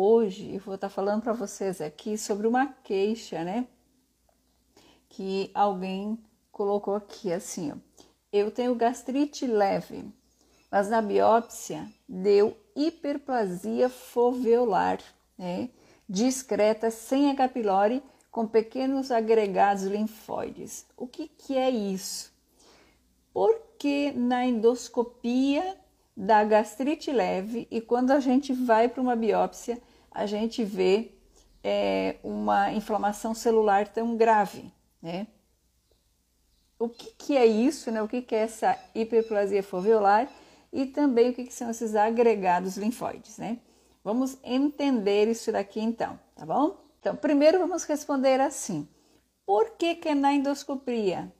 Hoje eu vou estar falando para vocês aqui sobre uma queixa, né? Que alguém colocou aqui assim, ó. Eu tenho gastrite leve, mas na biópsia deu hiperplasia foveolar, né? Discreta sem H. pylori com pequenos agregados linfóides. O que, que é isso? Porque na endoscopia da gastrite leve e quando a gente vai para uma biópsia, a gente vê é, uma inflamação celular tão grave, né? O que, que é isso, né? O que, que é essa hiperplasia foveolar e também o que, que são esses agregados linfóides, né? Vamos entender isso daqui então, tá bom? Então, primeiro vamos responder assim: por que, que na endoscopia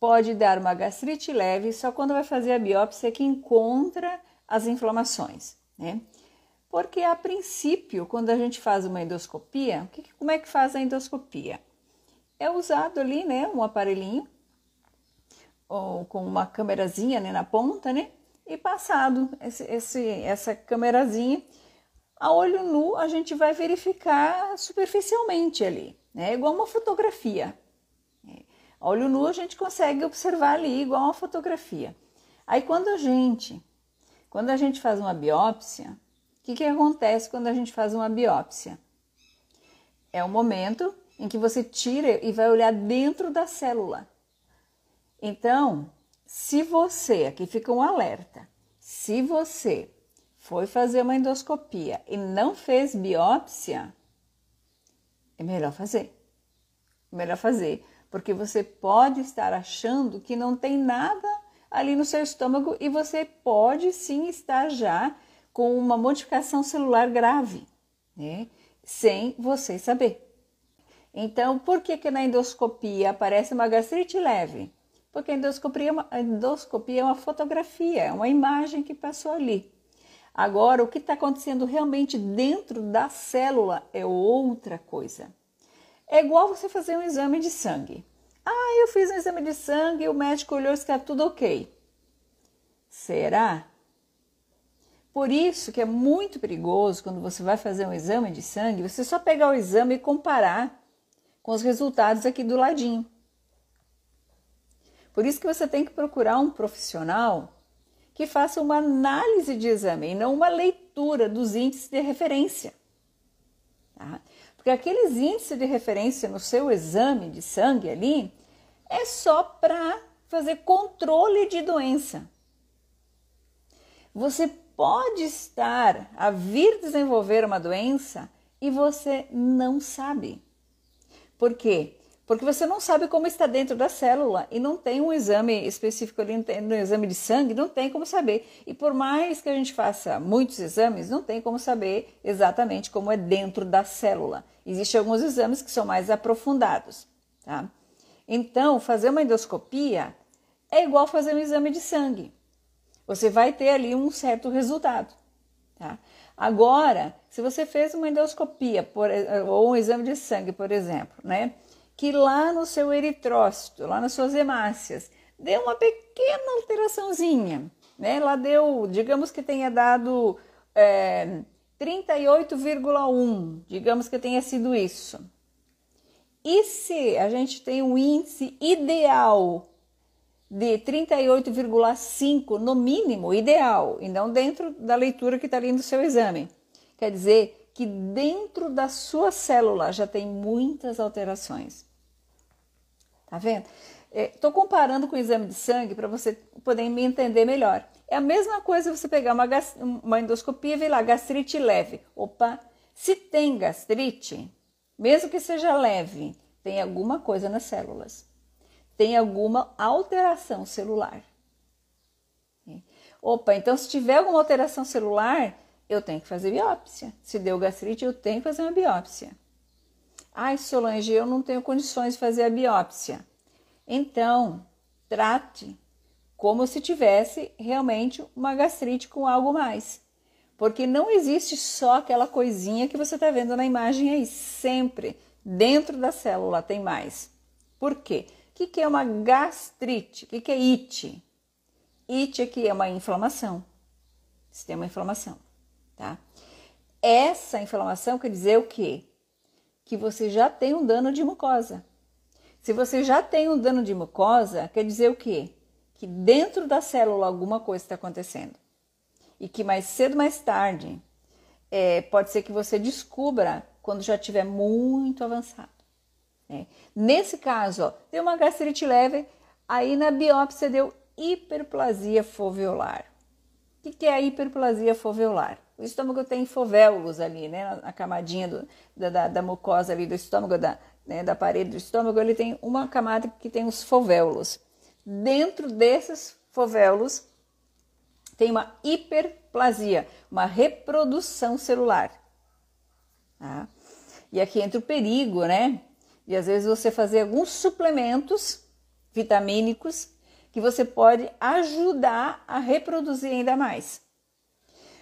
pode dar uma gastrite leve só quando vai fazer a biópsia que encontra as inflamações, né? Porque a princípio, quando a gente faz uma endoscopia, que, como é que faz a endoscopia? É usado ali, né, um aparelhinho ou com uma câmerazinha né, na ponta, né? E passado esse, esse, essa câmerazinha, a olho nu a gente vai verificar superficialmente ali, né? Igual uma fotografia. É, a olho nu a gente consegue observar ali igual uma fotografia. Aí quando a gente, quando a gente faz uma biópsia, que, que acontece quando a gente faz uma biópsia? É o momento em que você tira e vai olhar dentro da célula. Então, se você, aqui fica um alerta, se você foi fazer uma endoscopia e não fez biópsia, é melhor fazer. É melhor fazer, porque você pode estar achando que não tem nada ali no seu estômago e você pode sim estar já com uma modificação celular grave, né? sem você saber. Então, por que, que na endoscopia aparece uma gastrite leve? Porque a endoscopia, é a endoscopia é uma fotografia, é uma imagem que passou ali. Agora, o que está acontecendo realmente dentro da célula é outra coisa. É igual você fazer um exame de sangue. Ah, eu fiz um exame de sangue e o médico olhou e disse que tudo ok. Será? Por isso que é muito perigoso quando você vai fazer um exame de sangue, você só pegar o exame e comparar com os resultados aqui do ladinho. Por isso que você tem que procurar um profissional que faça uma análise de exame e não uma leitura dos índices de referência. Tá? Porque aqueles índices de referência no seu exame de sangue ali é só para fazer controle de doença. Você pode estar a vir desenvolver uma doença e você não sabe. Por quê? Porque você não sabe como está dentro da célula e não tem um exame específico ali, no exame de sangue, não tem como saber. E por mais que a gente faça muitos exames, não tem como saber exatamente como é dentro da célula. Existem alguns exames que são mais aprofundados, tá? Então, fazer uma endoscopia é igual fazer um exame de sangue. Você vai ter ali um certo resultado, tá? Agora, se você fez uma endoscopia por, eh, ou um exame de sangue, por exemplo, né? Que lá no seu eritrócito, lá nas suas hemácias, deu uma pequena alteraçãozinha, né? Lá deu, digamos que tenha dado é, eh, 38,1, digamos que tenha sido isso. E se a gente tem um índice ideal de 38,5 no mínimo ideal e não dentro da leitura que está ali no seu exame. Quer dizer que dentro da sua célula já tem muitas alterações. Tá vendo? Estou é, comparando com o exame de sangue para você poder me entender melhor. É a mesma coisa você pegar uma, uma endoscopia e ver lá gastrite leve. Opa, se tem gastrite, mesmo que seja leve, tem alguma coisa nas células tem alguma alteração celular. Opa, então se tiver alguma alteração celular, eu tenho que fazer biópsia. Se deu gastrite, eu tenho que fazer uma biópsia. Ai, Solange, eu não tenho condições de fazer a biópsia. Então, trate como se tivesse realmente uma gastrite com algo mais. Porque não existe só aquela coisinha que você está vendo na imagem aí. Sempre dentro da célula tem mais. Por quê? O que, que é uma gastrite? O que, que é ite? Ite aqui é uma inflamação. Se tem uma inflamação, tá? Essa inflamação quer dizer o quê? Que você já tem um dano de mucosa. Se você já tem um dano de mucosa, quer dizer o quê? Que dentro da célula alguma coisa está acontecendo. E que mais cedo, mais tarde, é, pode ser que você descubra quando já tiver muito avançado. Né? Nesse caso, ó, deu uma gastrite leve, aí na biópsia deu hiperplasia foveolar. O que, que é a hiperplasia foveolar? O estômago tem fovéolos ali, né? Na camadinha do, da, da, da, mucosa ali do estômago, da, né? da parede do estômago, ele tem uma camada que tem os fovéolos. Dentro desses fovéolos tem uma hiperplasia, uma reprodução celular. Tá? E aqui entra o perigo, né? E às vezes você fazer alguns suplementos vitamínicos que você pode ajudar a reproduzir ainda mais.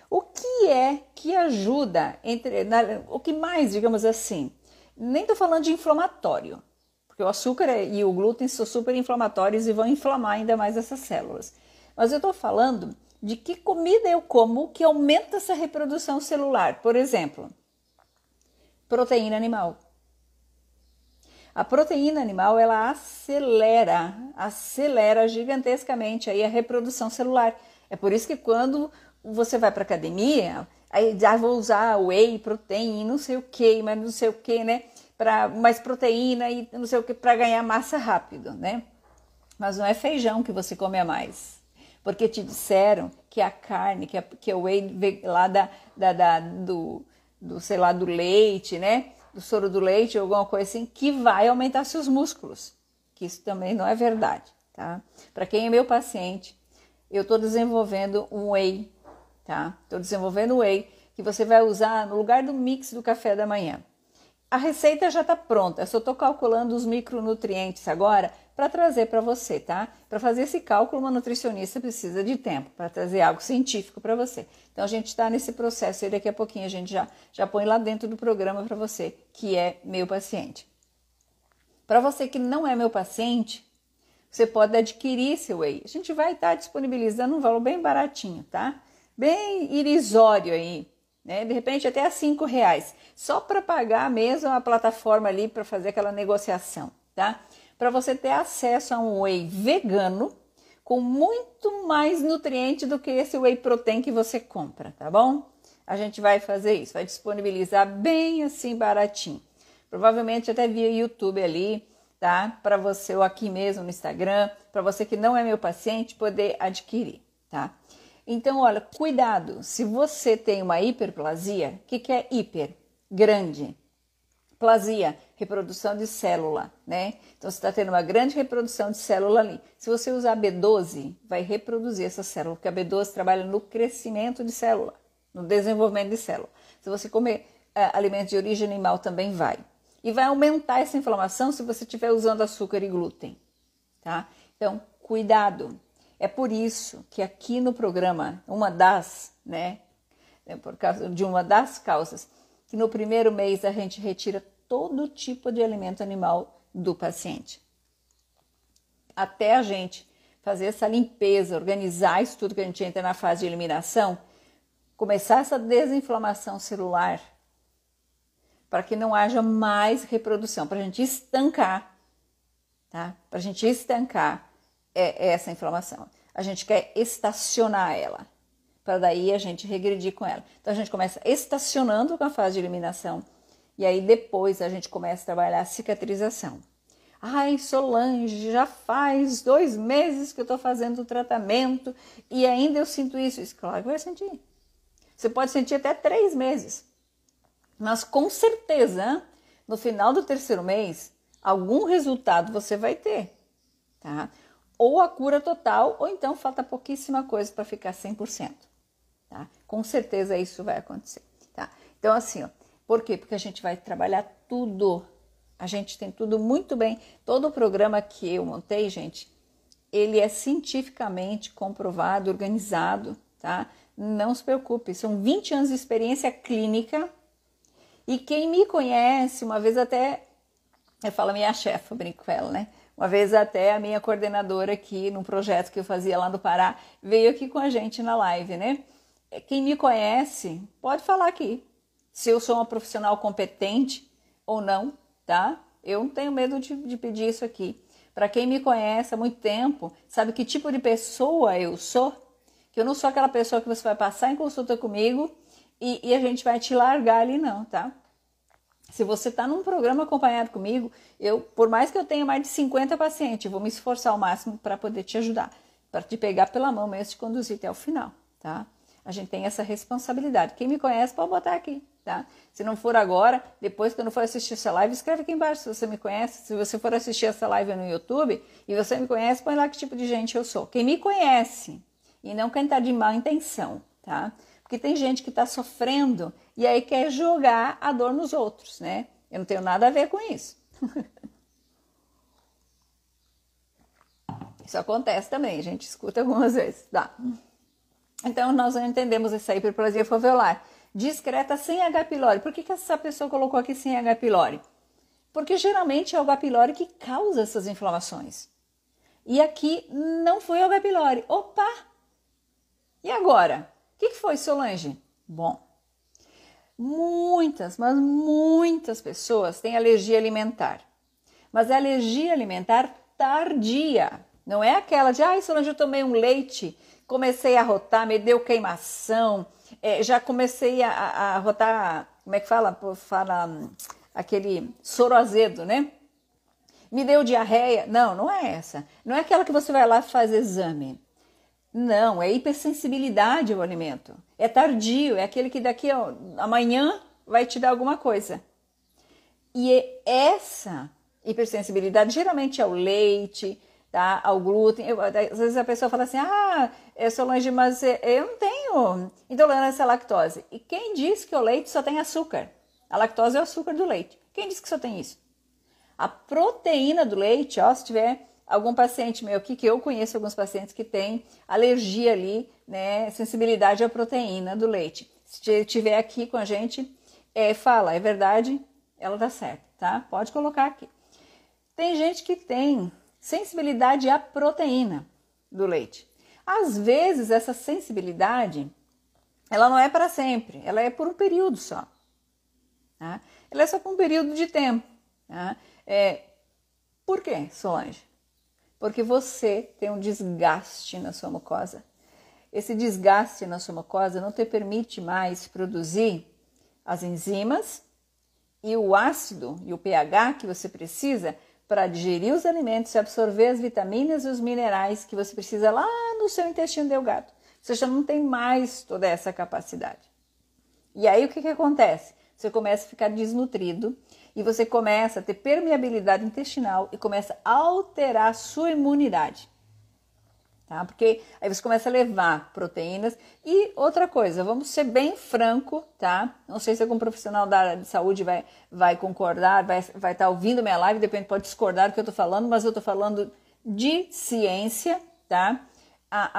O que é que ajuda entre na, o que mais, digamos assim? Nem estou falando de inflamatório, porque o açúcar é, e o glúten são super inflamatórios e vão inflamar ainda mais essas células. Mas eu estou falando de que comida eu como que aumenta essa reprodução celular. Por exemplo, proteína animal. A proteína animal ela acelera, acelera gigantescamente aí a reprodução celular. É por isso que quando você vai para academia, aí já ah, vou usar whey, proteína, não sei o que, mas não sei o que, né? Para mais proteína e não sei o que para ganhar massa rápido, né? Mas não é feijão que você come a mais, porque te disseram que a carne, que, é que o whey lá da, da, da do, do, sei lá, do leite, né? do soro do leite ou alguma coisa assim, que vai aumentar seus músculos, que isso também não é verdade, tá? Para quem é meu paciente, eu estou desenvolvendo um whey, tá? Estou desenvolvendo um whey que você vai usar no lugar do mix do café da manhã. A receita já está pronta, eu só estou calculando os micronutrientes agora para trazer para você, tá? Para fazer esse cálculo, uma nutricionista precisa de tempo para trazer algo científico para você. Então a gente está nesse processo e daqui a pouquinho a gente já, já põe lá dentro do programa para você que é meu paciente. Para você que não é meu paciente, você pode adquirir seu whey. A gente vai estar tá disponibilizando um valor bem baratinho, tá? Bem irrisório aí, né? De repente até a cinco reais, só para pagar mesmo a plataforma ali para fazer aquela negociação, tá? para você ter acesso a um whey vegano com muito mais nutriente do que esse whey protein que você compra, tá bom? A gente vai fazer isso, vai disponibilizar bem assim baratinho. Provavelmente até via YouTube ali, tá? Para você ou aqui mesmo no Instagram, para você que não é meu paciente poder adquirir, tá? Então, olha, cuidado. Se você tem uma hiperplasia, o que, que é hiper? Grande. Plasia reprodução de célula, né? Então você está tendo uma grande reprodução de célula ali. Se você usar B12, vai reproduzir essa célula, porque a B12 trabalha no crescimento de célula, no desenvolvimento de célula. Se você comer uh, é, alimentos de origem animal, também vai. E vai aumentar essa inflamação se você estiver usando açúcar e glúten, tá? Então, cuidado. É por isso que aqui no programa, uma das, né, por causa de uma das causas, que no primeiro mês a gente retira todo tipo de alimento animal do paciente. Até a gente fazer essa limpeza, organizar isso tudo que a gente entra na fase de eliminação, começar essa desinflamação celular para que não haja mais reprodução, para a gente estancar, tá? Para a gente estancar é, é essa inflamação. A gente quer estacionar ela, para daí a gente regredir com ela. Então a gente começa estacionando com a fase de eliminação e aí depois a gente começa a trabalhar a cicatrização. Ai, Solange, já faz dois meses que eu estou fazendo o tratamento e ainda eu sinto isso. isso. Claro que vai sentir. Você pode sentir até três meses. Mas com certeza, no final do terceiro mês, algum resultado você vai ter, tá? Ou a cura total, ou então falta pouquíssima coisa para ficar 100%, tá? Com certeza isso vai acontecer, tá? Então, assim, ó, por quê? Porque a gente vai trabalhar tudo. A gente tem tudo muito bem. Todo o programa que eu montei, gente, ele é cientificamente comprovado, organizado, tá? Não se preocupe, são 20 anos de experiência clínica. E quem me conhece, uma vez até, eu falo minha chefa, brinco com ela, né? Uma vez até a minha coordenadora aqui, num projeto que eu fazia lá no Pará, veio aqui com a gente na live, né? Quem me conhece, pode falar aqui se eu sou uma profissional competente ou não, tá? Eu não tenho medo de, de pedir isso aqui. Para quem me conhece há muito tempo, sabe que tipo de pessoa eu sou? Que eu não sou aquela pessoa que você vai passar em consulta comigo e, e a gente vai te largar ali, não, tá? Se você está num programa acompanhado comigo, eu, por mais que eu tenha mais de 50 pacientes, vou me esforçar ao máximo para poder te ajudar, para te pegar pela mão mesmo te conduzir até o final, tá? A gente tem essa responsabilidade. Quem me conhece pode botar aqui tá? Se não for agora, depois quando for assistir essa live, escreve aqui embaixo se você me conhece. Se você for assistir essa live no YouTube e você me conhece, põe lá que tipo de gente eu sou. Quem me conhece e não quem tá de má intenção, tá? Porque tem gente que está sofrendo e aí quer jogar a dor nos outros, né? Eu não tenho nada a ver com isso. Isso acontece também, a gente escuta algumas vezes. Tá. Então, nós entendemos essa hiperplasia foveolar discreta sem H. pylori. Por que, que essa pessoa colocou aqui sem H. pylori? Porque geralmente é o H. pylori que causa essas inflamações. E aqui não foi o H. pylori. Opa! E agora? O que, que foi, Solange? Bom, muitas, mas muitas pessoas têm alergia alimentar. Mas alergia alimentar tardia. Não é aquela de, ai, Solange, eu tomei um leite, comecei a rotar, me deu queimação, é, já comecei a, a, rotar, como é que fala? Fala hum, aquele soro azedo, né? Me deu diarreia. Não, não é essa. Não é aquela que você vai lá fazer exame. Não, é hipersensibilidade ao alimento. É tardio, é aquele que daqui ó, amanhã vai te dar alguma coisa. E é essa hipersensibilidade geralmente é o leite, tá? Ao glúten. Eu, às vezes a pessoa fala assim: ah, é, Solange, mas eu não tenho intolerância à lactose. E quem diz que o leite só tem açúcar? A lactose é o açúcar do leite. Quem diz que só tem isso? A proteína do leite, ó, se tiver algum paciente meu aqui, que eu conheço alguns pacientes que têm alergia ali, né, sensibilidade à proteína do leite. Se tiver aqui com a gente, é, fala, é verdade, ela tá certa, tá? Pode colocar aqui. Tem gente que tem sensibilidade à proteína do leite. Às vezes essa sensibilidade, ela não é para sempre, ela é por um período só. Né? Ela é só por um período de tempo. Né? É, por quê, Solange? Porque você tem um desgaste na sua mucosa. Esse desgaste na sua mucosa não te permite mais produzir as enzimas e o ácido e o pH que você precisa para digerir os alimentos e absorver as vitaminas e os minerais que você precisa lá no seu intestino delgado. Você já não tem mais toda essa capacidade. E aí o que, que acontece? Você começa a ficar desnutrido e você começa a ter permeabilidade intestinal e começa a alterar a sua imunidade tá? Porque aí você começa a levar proteínas. E outra coisa, vamos ser bem franco, tá? Não sei se algum profissional da área de saúde vai, vai concordar, vai estar vai tá ouvindo minha live, depende, pode discordar do que eu tô falando, mas eu tô falando de ciência, tá? A,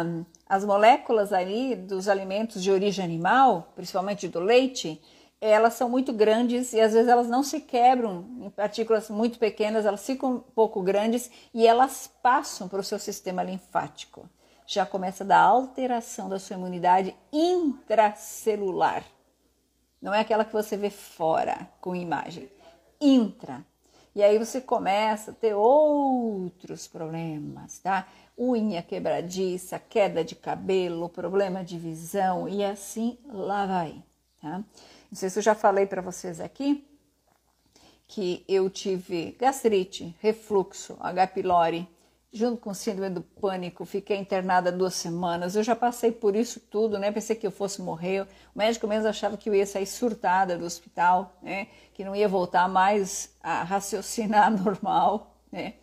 a, as moléculas ali dos alimentos de origem animal, principalmente do leite, elas são muito grandes e às vezes elas não se quebram em partículas muito pequenas, elas ficam um pouco grandes e elas passam para o seu sistema linfático. Já começa da alteração da sua imunidade intracelular. Não é aquela que você vê fora com imagem, intra. E aí você começa a ter outros problemas, tá? Unha quebradiça, queda de cabelo, problema de visão e assim lá vai, tá? Não sei se eu já falei para vocês aqui que eu tive gastrite, refluxo, H. pylori, junto com síndrome do pânico, fiquei internada duas semanas. Eu já passei por isso tudo, né? Pensei que eu fosse morrer. O médico mesmo achava que eu ia sair surtada do hospital, né? Que não ia voltar mais a raciocinar normal, né?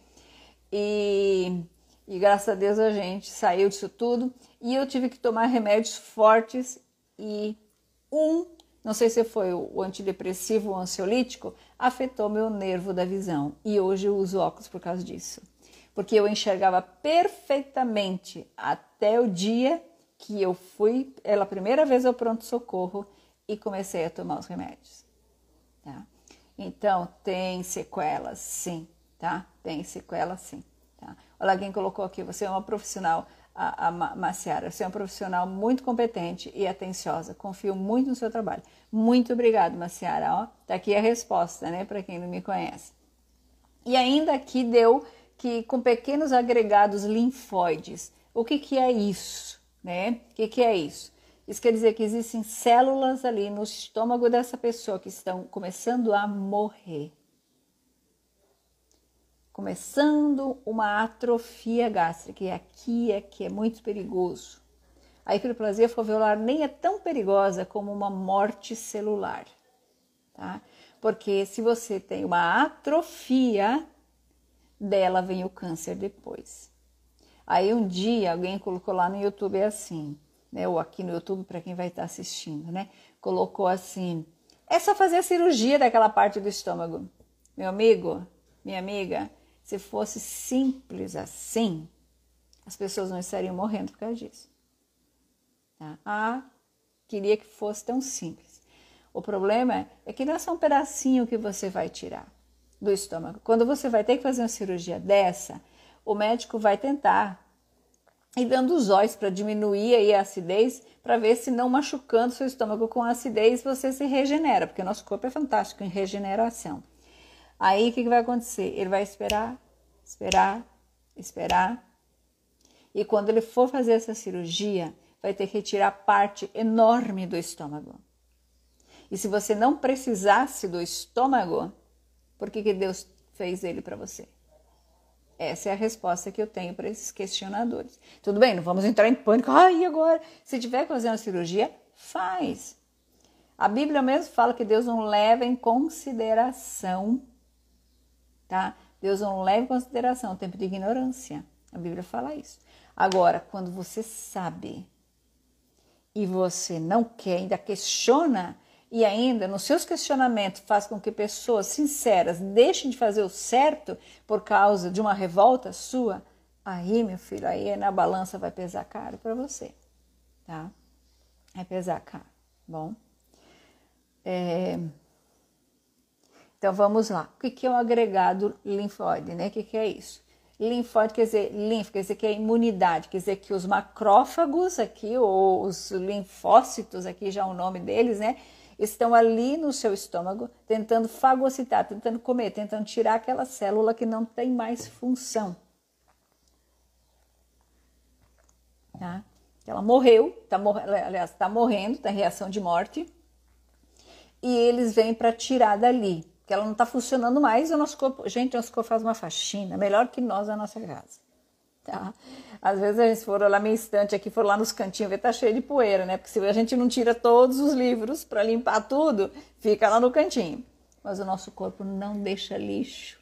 E, e graças a Deus a gente saiu disso tudo. E eu tive que tomar remédios fortes e um não sei se foi o antidepressivo ou ansiolítico, afetou meu nervo da visão. E hoje eu uso óculos por causa disso. Porque eu enxergava perfeitamente até o dia que eu fui pela primeira vez ao pronto-socorro e comecei a tomar os remédios. Tá? Então, tem sequelas, sim, tá? Tem sequelas, sim. Tá? Olha, alguém colocou aqui, você é uma profissional a, a Maciara. Você é um profissional muito competente e atenciosa. Confio muito no seu trabalho. Muito obrigado, Maciara. Ó, tá aqui a resposta, né, para quem não me conhece. E ainda aqui deu que com pequenos agregados linfóides. O que, que é isso, né? O que, que é isso? Isso quer dizer que existem células ali no estômago dessa pessoa que estão começando a morrer começando uma atrofia gástrica, e aqui é que é muito perigoso. A hiperplasia foveolar nem é tão perigosa como uma morte celular, tá? Porque se você tem uma atrofia, dela vem o câncer depois. Aí um dia alguém colocou lá no YouTube é assim, né? Ou aqui no YouTube para quem vai estar assistindo, né? Colocou assim: é só fazer a cirurgia daquela parte do estômago. Meu amigo, minha amiga, se fosse simples assim, as pessoas não estariam morrendo por causa disso. Tá? Ah, queria que fosse tão simples. O problema é, é que não é só um pedacinho que você vai tirar do estômago. Quando você vai ter que fazer uma cirurgia dessa, o médico vai tentar e dando os olhos para diminuir aí a acidez, para ver se não machucando seu estômago com acidez você se regenera, porque nosso corpo é fantástico em regeneração. Aí o que, que vai acontecer? Ele vai esperar, esperar, esperar. E quando ele for fazer essa cirurgia, vai ter que retirar parte enorme do estômago. E se você não precisasse do estômago, por que, que Deus fez ele para você? Essa é a resposta que eu tenho para esses questionadores. Tudo bem, não vamos entrar em pânico. Ai, e agora? Se tiver que fazer uma cirurgia, faz. A Bíblia mesmo fala que Deus não leva em consideração tá? Deus não é leva em consideração o tempo de ignorância. A Bíblia fala isso. Agora, quando você sabe e você não quer, ainda questiona, e ainda nos seus questionamentos faz com que pessoas sinceras deixem de fazer o certo por causa de uma revolta sua, aí, meu filho, aí na balança vai pesar caro para você, tá? Vai pesar caro, bom? É, então vamos lá. O que é o agregado linfóide, né? O que é isso? Linfóide quer dizer linfa, quer dizer que é imunidade, quer dizer que os macrófagos aqui, ou os linfócitos aqui já é o nome deles, né? Estão ali no seu estômago tentando fagocitar, tentando comer, tentando tirar aquela célula que não tem mais função. Tá? Ela morreu, tá mor... aliás, está morrendo, está em reação de morte, e eles vêm para tirar dali que ela não está funcionando mais, o nosso corpo, gente, o nosso corpo faz uma faxina, melhor que nós na nossa casa. Tá? Às vezes a gente foram lá minha estante aqui, foram lá nos cantinhos ver tá cheio de poeira, né? Porque se a gente não tira todos os livros para limpar tudo, fica lá no cantinho. Mas o nosso corpo não deixa lixo.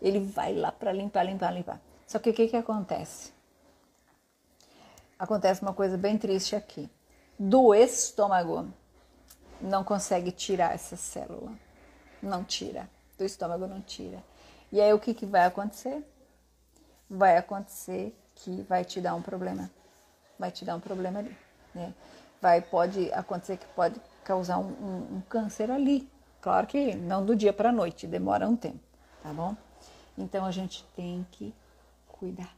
Ele vai lá para limpar, limpar, limpar. Só que o que que acontece? Acontece uma coisa bem triste aqui. Do estômago não consegue tirar essa célula não tira. Do estômago não tira. E aí o que, que vai acontecer? Vai acontecer que vai te dar um problema. Vai te dar um problema ali. Né? Vai, pode acontecer que pode causar um, um, um câncer ali. Claro que não do dia para a noite, demora um tempo, tá bom? Então a gente tem que cuidar.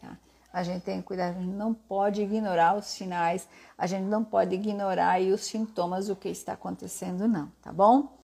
Tá? A gente tem que cuidar, a gente não pode ignorar os sinais, a gente não pode ignorar os sintomas o que está acontecendo, não, tá bom?